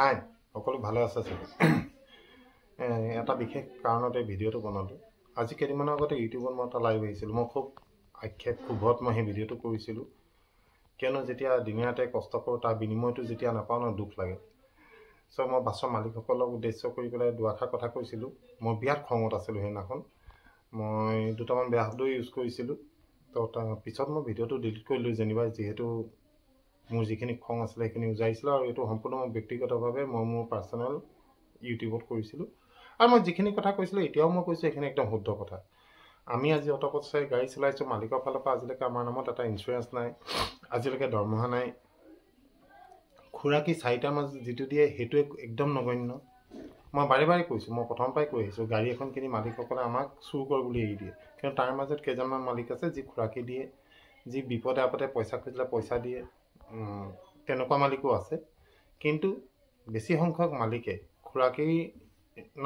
হাই সকলো ভালে আছে চাগে এটা বিশেষ কাৰণতে ভিডিঅ'টো বনালোঁ আজি কেইদিনমানৰ আগতে ইউটিউবত মই এটা লাইভ আহিছিলোঁ মই খুব আক্ষেপ শুভত মই সেই ভিডিঅ'টো কৰিছিলোঁ কিয়নো যেতিয়া দিনে ৰাতে কষ্ট কৰোঁ তাৰ বিনিময়টো যেতিয়া নাপাওঁ ন দুখ লাগে চ' মই বাছৰ মালিকসকলক উদ্দেশ্য কৰি পেলাই দুআষাৰ কথা কৈছিলোঁ মই বিৰাট খঙত আছিলোঁ সেইদিনাখন মই দুটামান বেয়া শব্দও ইউজ কৰিছিলোঁ তো তাৰ পিছত মই ভিডিঅ'টো ডিলিট কৰিলোঁ যেনিবা যিহেতু মোৰ যিখিনি খং আছিলে সেইখিনি উজাইছিলোঁ আৰু এইটো সম্পূৰ্ণ মই ব্যক্তিগতভাৱে মই মোৰ পাৰ্চনেল ইউটিউবত কৰিছিলোঁ আৰু মই যিখিনি কথা কৈছিলোঁ এতিয়াও মই কৈছোঁ সেইখিনি একদম শুদ্ধ কথা আমি আজি চাই গাড়ী চলাইছোঁ মালিকৰ ফালৰ পৰা আজিলৈকে আমাৰ নামত এটা ইঞ্চুৰেঞ্চ নাই আজিলৈকে দৰমহা নাই খুৰাকী চাৰিটা মাজ যিটো দিয়ে সেইটোৱে একদম নগণ্য মই বাৰে বাৰে কৈছোঁ মই প্ৰথম পৰাই কৈ আহিছোঁ গাড়ী এখন কিনি মালিকসকলে আমাক চুৰ কৰ বুলি এৰি দিয়ে কিন্তু তাৰ মাজত কেইজনমান মালিক আছে যি খুৰাকী দিয়ে যি বিপদে আপদে পইচা খুজিলে পইচা দিয়ে তেনেকুৱা মালিকো আছে কিন্তু বেছি সংখ্যক মালিকে খুৰাকী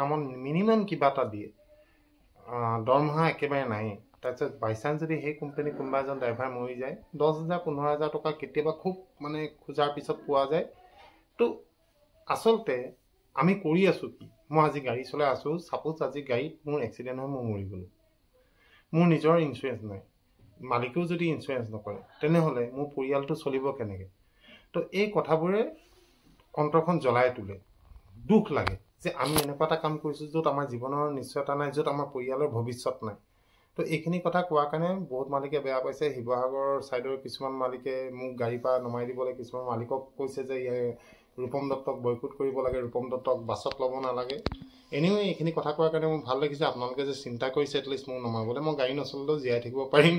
নামত মিনিমাম কিবা এটা দিয়ে দৰমহা একেবাৰে নাই তাৰপিছত বাইচান্স যদি সেই কোম্পানীৰ কোনোবা এজন ড্ৰাইভাৰ মৰি যায় দহ হাজাৰ পোন্ধৰ হাজাৰ টকা কেতিয়াবা খুব মানে খোজাৰ পিছত পোৱা যায় তো আচলতে আমি কৰি আছোঁ কি মই আজি গাড়ী চলাই আছোঁ ছাপ'জ আজি গাড়ীত মোৰ এক্সিডেণ্ট হয় মই মৰি গ'লোঁ মোৰ নিজৰ ইঞ্চুৰেঞ্চ নাই মালিকেও যদি ইঞ্চুৰেঞ্চ নকৰে তেনেহ'লে মোৰ পৰিয়ালটো চলিব কেনেকৈ তো এই কথাবোৰে অন্তৰখন জ্বলাই তোলে দুখ লাগে যে আমি এনেকুৱা এটা কাম কৰিছোঁ য'ত আমাৰ জীৱনৰ নিশ্চয়তা নাই য'ত আমাৰ পৰিয়ালৰ ভৱিষ্যত নাই তো এইখিনি কথা কোৱাৰ কাৰণে বহুত মালিকে বেয়া পাইছে শিৱসাগৰ ছাইডৰ কিছুমান মালিকে মোক গাড়ীৰ পৰা নমাই দিবলৈ কিছুমান মালিকক কৈছে যে ইয়াৰ ৰূপম দত্তক বয়কুট কৰিব লাগে ৰূপম দত্তক বাছত ল'ব নালাগে এনেও এইখিনি কথা কোৱাৰ কাৰণে মোৰ ভাল লাগিছে আপোনালোকে যে চিন্তা কৰিছে এটলিষ্ট মোক নমাবলৈ মই গাড়ী নচলিলেও জীয়াই থাকিব পাৰিম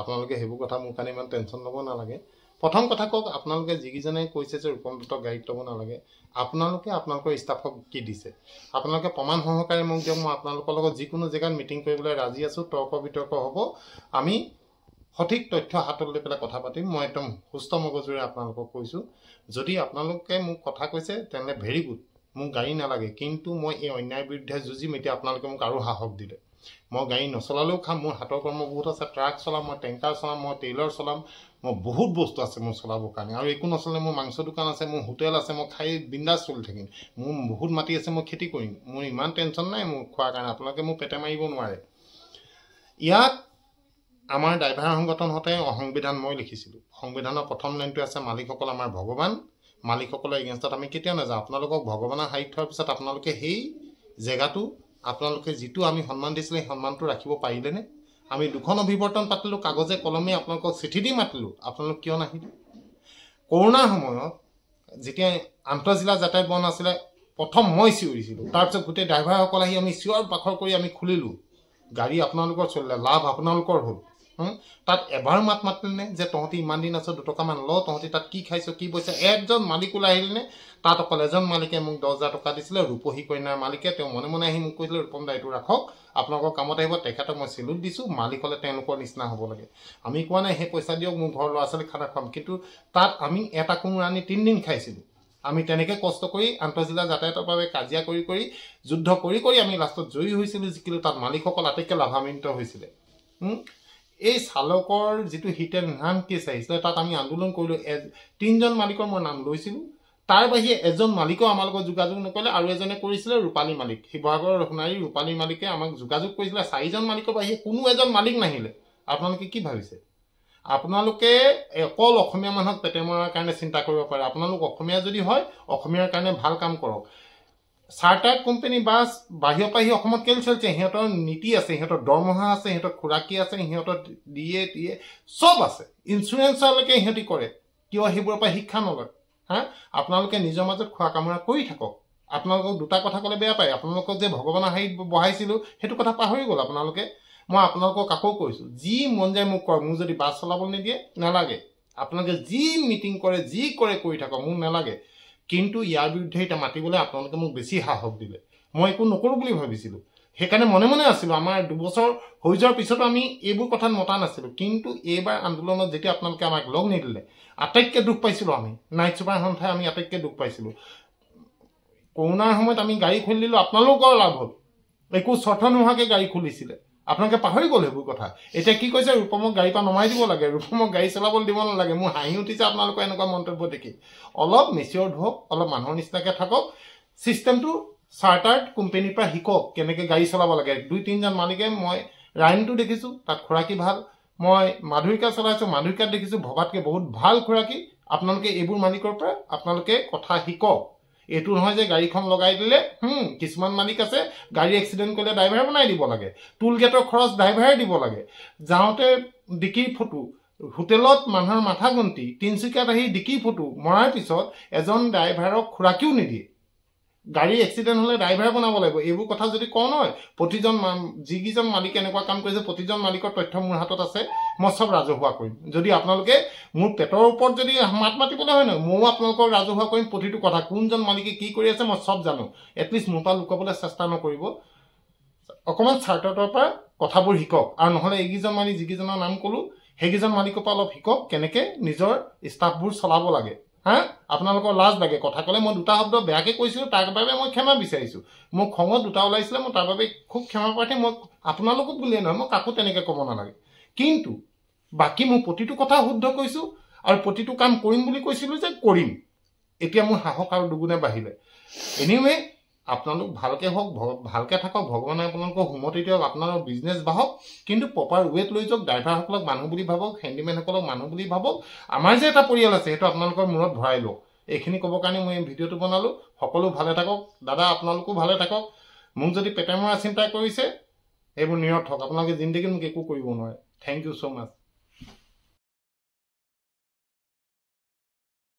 আপোনালোকে সেইবোৰ কথা মোৰ কাৰণে ইমান টেনশ্যন ল'ব নালাগে প্ৰথম কথা কওক আপোনালোকে যিকেইজনে কৈছে যে ৰূপম দত্তক গাড়ীত ল'ব নালাগে আপোনালোকে আপোনালোকৰ ষ্টাফক কি দিছে আপোনালোকে প্ৰমাণ সহকাৰে মোক দিয়ক মই আপোনালোকৰ লগত যিকোনো জেগাত মিটিং কৰিবলৈ ৰাজি আছোঁ তৰ্ক বিতৰ্ক হ'ব আমি সঠিক তথ্য হাতত লৈ পেলাই কথা পাতিম মই একদম সুস্থ মগজুৰে আপোনালোকক কৈছোঁ যদি আপোনালোকে মোক কথা কৈছে তেনেহ'লে ভেৰি গুড মোক গাড়ী নালাগে কিন্তু মই এই অন্যায়ৰ বিৰুদ্ধে যুঁজিম এতিয়া আপোনালোকে মোক আৰু সাহস দিলে মই গাড়ী নচলালেও খাম মোৰ হাতৰ কৰ্ম বহুত আছে ট্ৰাক চলাম মই টেংকাৰ চলাম মই টেইলৰ চলাম মই বহুত বস্তু আছে মোৰ চলাবৰ কাৰণে আৰু একো নচলে মোৰ মাংস দোকান আছে মোৰ হোটেল আছে মই খাই বিন্দাছ চলি থাকিম মোৰ বহুত মাটি আছে মই খেতি কৰিম মোৰ ইমান টেনচন নাই মোৰ খোৱাৰ কাৰণে আপোনালোকে মোক পেটে মাৰিব নোৱাৰে ইয়াত আমাৰ ড্ৰাইভাৰ সংগঠনহঁতে সংবিধান মই লিখিছিলোঁ সংবিধানৰ প্ৰথম লাইনটো আছে মালিকসকল আমাৰ ভগৱান মালিকসকলৰ এগেইনষ্টত আমি কেতিয়াও নাযাওঁ আপোনালোকক ভগৱানৰ হাৰি থোৱাৰ পিছত আপোনালোকে সেই জেগাটো আপোনালোকে যিটো আমি সন্মান দিছিলে সেই সন্মানটো ৰাখিব পাৰিলেনে আমি দুখন অভিৱৰ্তন পাতিলোঁ কাগজে কলমে আপোনালোকক চিঠি দি মাতিলোঁ আপোনালোক কিয় নাহিলে কৰোণাৰ সময়ত যেতিয়া আন্তঃজিলা যাতায়ত বন্ধ আছিলে প্ৰথম মই চিঞৰিছিলোঁ তাৰপিছত গোটেই ড্ৰাইভাৰসকল আহি আমি চিঞৰ পাখৰ কৰি আমি খুলিলোঁ গাড়ী আপোনালোকৰ চলিলে লাভ আপোনালোকৰ হ'ল তাত এবাৰ মাত মাতিলনে যে তহঁতি ইমান দিন আছ দুটকামান ল তহঁতি তাত কি খাইছ কি বৈছ একজন মালিক ওলাই আহিলেনে তাত অকল এজন মালিকে মোক দহ হাজাৰ টকা দিছিলে ৰূপহী কইনাৰ মালিকে তেওঁ মনে মনে আহি মোক কৈছিলে ৰূপম দা এইটো ৰাখক আপোনালোকৰ কামত আহিব তেখেতক মই চেলুট দিছোঁ মালিক হ'লে তেওঁলোকৰ নিচিনা হ'ব লাগে আমি কোৱা নাই সেই পইচা দিয়ক মোৰ ঘৰৰ ল'ৰা ছোৱালীক খানা খুৱাম কিন্তু তাত আমি এটা কোমোৰা আনি তিনিদিন খাইছিলোঁ আমি তেনেকৈ কষ্ট কৰি আন্তঃজিলা যাতায়াতৰ বাবে কাজিয়া কৰি কৰি যুদ্ধ কৰি কৰি আমি লাষ্টত জয়ী হৈছিলোঁ যি কিন্তু তাত মালিকসকল আটাইতকৈ লাভান্বিত হৈছিলে এই চালকৰ যিটো হিটেন নাম কেছ আহিছিলে তাত আমি আন্দোলন কৰিলোঁ তিনিজন মালিকৰ মই নাম লৈছিলোঁ তাৰ বাহিৰে এজন মালিকেও আমাৰ লগত যোগাযোগ নকৰিলে আৰু এজনে কৰিছিলে ৰূপালী মালিক শিৱসাগৰৰ সোণাৰী ৰূপালী মালিকে আমাক যোগাযোগ কৰিছিলে চাৰিজন মালিকৰ বাহিৰে কোনো এজন মালিক নাহিলে আপোনালোকে কি ভাবিছে আপোনালোকে অকল অসমীয়া মানুহক পেটে মৰাৰ কাৰণে চিন্তা কৰিব পাৰে আপোনালোক অসমীয়া যদি হয় অসমীয়াৰ কাৰণে ভাল কাম কৰক চাৰ্টাৰ কোম্পানী বাছ বাহিৰৰ পৰা আহি অসমত কেলৈ চলিছে সিহঁতৰ নীতি আছে সিহঁতৰ দৰমহা আছে সিহঁতৰ খোৰাকী আছে সিহঁতৰ দিয়ে এ চব আছে ইঞ্চুৰেঞ্চলৈকে সিহঁতি কৰে কিয় সেইবোৰৰ পৰা শিক্ষা নলয় হা আপোনালোকে নিজৰ মাজত খোৱা কামোৰা কৰি থাকক আপোনালোকক দুটা কথা ক'লে বেয়া পায় আপোনালোকক যে ভগৱানৰ হেৰিত বহাইছিলোঁ সেইটো কথা পাহৰি গ'ল আপোনালোকে মই আপোনালোকক আকৌ কৈছোঁ যি মন যায় মোক কয় মোক যদি বাছ চলাবলৈ নিদিয়ে নালাগে আপোনালোকে যি মিটিং কৰে যি কৰে কৰি থাকক মোক নালাগে কিন্তু ইয়াৰ বিৰুদ্ধে এতিয়া মাতিবলৈ আপোনালোকে মোক বেছি সাহস দিলে মই একো নকৰোঁ বুলি ভাবিছিলোঁ সেইকাৰণে মনে মনে আছিলোঁ আমাৰ দুবছৰ হৈ যোৱাৰ পিছতো আমি এইবোৰ কথাত মতা নাছিলোঁ কিন্তু এইবাৰ আন্দোলনত যেতিয়া আপোনালোকে আমাক লগ নিদিলে আটাইতকৈ দুখ পাইছিলোঁ আমি নাইট চুপাৰ সন্থাই আমি আটাইতকৈ দুখ পাইছিলোঁ কৰোণাৰ সময়ত আমি গাড়ী খুলি দিলোঁ আপোনালোকৰ লাভ হ'ল একো চৰ্থ নোহোৱাকৈ গাড়ী খুলিছিলে আপোনালোকে পাহৰি গ'ল সেইবোৰ কথা এতিয়া কি কৈছে ৰূপমক গাড়ী পৰা নমাই দিব লাগে ৰূপমক গাড়ী চলাবলৈ দিব নালাগে মোৰ হাঁহি উঠিছে আপোনালোকৰ এনেকুৱা মন্তব্য দেখি অলপ মেচিয়ৰ হওক অলপ মানুহৰ নিচিনাকৈ থাকক ছিষ্টেমটো চাৰ্টাৰ্ড কোম্পেনীৰ পৰা শিকক কেনেকৈ গাড়ী চলাব লাগে দুই তিনিজন মালিকে মই ৰাইনটো দেখিছোঁ তাত খোৰাকী ভাল মই মাধুৰিকা চলাইছোঁ মাধুৰিকাত দেখিছোঁ ভবাতকৈ বহুত ভাল খোৰাকী আপোনালোকে এইবোৰ মালিকৰ পৰা আপোনালোকে কথা শিকক এইটো নহয় যে গাড়ীখন লগাই দিলে কিছুমান মালিক আছে গাড়ী এক্সিডেণ্ট কৰিলে ড্ৰাইভাৰে বনাই দিব লাগে টুল গেটৰ খৰচ ড্ৰাইভাৰে দিব লাগে যাওঁতে ডিকিৰ ফটো হোটেলত মানুহৰ মাথা গন্তি তিনিচুকীয়াত আহি ডিকি ফটো মৰাৰ পিছত এজন ড্ৰাইভাৰক খোৰাকিও নিদিয়ে গাড়ী এক্সিডেণ্ট হ'লে ড্ৰাইভাৰে বনাব লাগিব এইবোৰ কথা যদি কওঁ নহয় প্ৰতিজন যিকেইজন মালিকে এনেকুৱা কাম কৰিছে প্ৰতিজন মালিকৰ তথ্য মোৰ হাতত আছে মই চব ৰাজহুৱা কৰিম যদি আপোনালোকে মোৰ পেটৰ ওপৰত যদি মাত মাতিবলৈ হয় নহয় ময়ো আপোনালোকৰ ৰাজহুৱা কৰিম প্ৰতিটো কথা কোনজন মালিকে কি কৰি আছে মই চব জানো এটলিষ্ট মোৰ পৰা লুকাবলৈ চেষ্টা নকৰিব অকণমান চাৰ্টৰ পৰা কথাবোৰ শিকক আৰু নহ'লে এইকেইজন মালিক যিকেইজনৰ নাম ক'লোঁ সেইকেইজন মালিকৰ পৰা অলপ শিকক কেনেকৈ নিজৰ ষ্টাফবোৰ চলাব লাগে হা আপোনালোকৰ লাজ লাগে কথা ক'লে মই দুটা শব্দ বেয়াকৈ কৈছিলোঁ তাৰ বাবে মই ক্ষমা বিচাৰিছোঁ মোৰ খঙত দুটা ওলাইছিলে মই তাৰ বাবে খুব ক্ষমা প্ৰাৰ্থী মই আপোনালোকক বুলিয়ে নহয় মই কাকো তেনেকৈ ক'ব নালাগে কিন্তু বাকী মই প্ৰতিটো কথা শুদ্ধ কৈছোঁ আৰু প্ৰতিটো কাম কৰিম বুলি কৈছিলোঁ যে কৰিম এতিয়া মোৰ সাহস আৰু দুগুণে বাঢ়িলে এনিৱে আপোনালোক ভালকে হওক ভালকে থাকক ভগৱানে আপোনালোকৰ সুমতি দিয়ক আপোনালোকৰ বিজনেছ বাঢ়ক কিন্তু প্ৰপাৰ ৱেত লৈ যাওক ড্ৰাইভাৰসকলক মানুহ বুলি ভাবক হেণ্ডিমেনসকলক মানুহ বুলি ভাবক আমাৰ যে এটা পৰিয়াল আছে সেইটো আপোনালোকৰ মূৰত ভৰাই লওক এইখিনি ক'বৰ কাৰণে মই এই ভিডিঅ'টো বনালোঁ সকলো ভালে থাকক দাদা আপোনালোকো ভালে থাকক মোক যদি পেটেমৰা চিন্তা কৰিছে এইবোৰ নিৰত থাকক আপোনালোকে জিন্দগীত মোক একো কৰিব নোৱাৰে থেংক ইউ ছ' মাছ